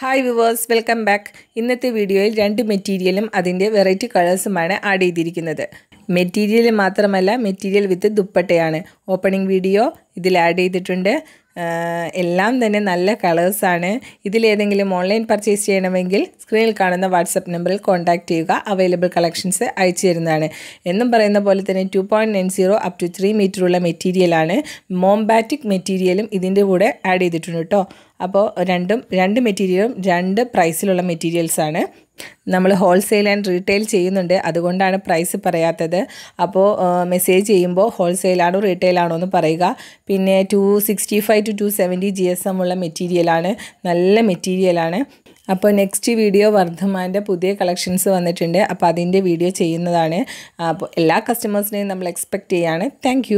hi viewers welcome back ഇന്നത്തെ വീഡിയോയിൽ രണ്ട് മെറ്റീരിയലും അതിൻ്റെ വെറൈറ്റി കളേഴ്സുമാണ് ആഡ് ചെയ്തിരിക്കുന്നത് മെറ്റീരിയൽ മാത്രമല്ല മെറ്റീരിയൽ വിത്ത് ദുപ്പട്ടയാണ് ഓപ്പണിംഗ് വീഡിയോ ഇതിൽ ആഡ് ചെയ്തിട്ടുണ്ട് എല്ലാം തന്നെ നല്ല കളേഴ്സാണ് ഇതിലേതെങ്കിലും ഓൺലൈൻ പർച്ചേസ് ചെയ്യണമെങ്കിൽ സ്ക്രീനിൽ കാണുന്ന വാട്സപ്പ് നമ്പറിൽ കോൺടാക്ട് ചെയ്യുക അവൈലബിൾ കളക്ഷൻസ് അയച്ചു തരുന്നതാണ് എന്നും പറയുന്ന പോലെ തന്നെ two point nine zero up to three ഉള്ള മെറ്റീരിയലാണ് മോംബാറ്റിക് മെറ്റീരിയലും ഇതിൻ്റെ കൂടെ ആഡ് ചെയ്തിട്ടുണ്ട് കേട്ടോ അപ്പോൾ രണ്ടും രണ്ട് മെറ്റീരിയലും രണ്ട് പ്രൈസിലുള്ള മെറ്റീരിയൽസാണ് നമ്മൾ ഹോൾസെയിൽ ആൻഡ് റീറ്റെയിൽ ചെയ്യുന്നുണ്ട് അതുകൊണ്ടാണ് പ്രൈസ് പറയാത്തത് അപ്പോൾ മെസ്സേജ് ചെയ്യുമ്പോൾ ഹോൾസെയിലാണോ റീറ്റെയിലാണോ എന്ന് പറയുക പിന്നെ two sixty five to two seventy G S M ഉള്ള മെറ്റീരിയലാണ് നല്ല മെറ്റീരിയലാണ് അപ്പോൾ നെക്സ്റ്റ് വീഡിയോ വർദ്ധമാൻ്റെ പുതിയ കളക്ഷൻസ് വന്നിട്ടുണ്ട് അപ്പോൾ അതിൻ്റെ വീഡിയോ ചെയ്യുന്നതാണ് അപ്പോൾ എല്ലാ കസ്റ്റമേഴ്സിനെയും നമ്മൾ എക്സ്പെക്റ്റ് ചെയ്യാണ് താങ്ക്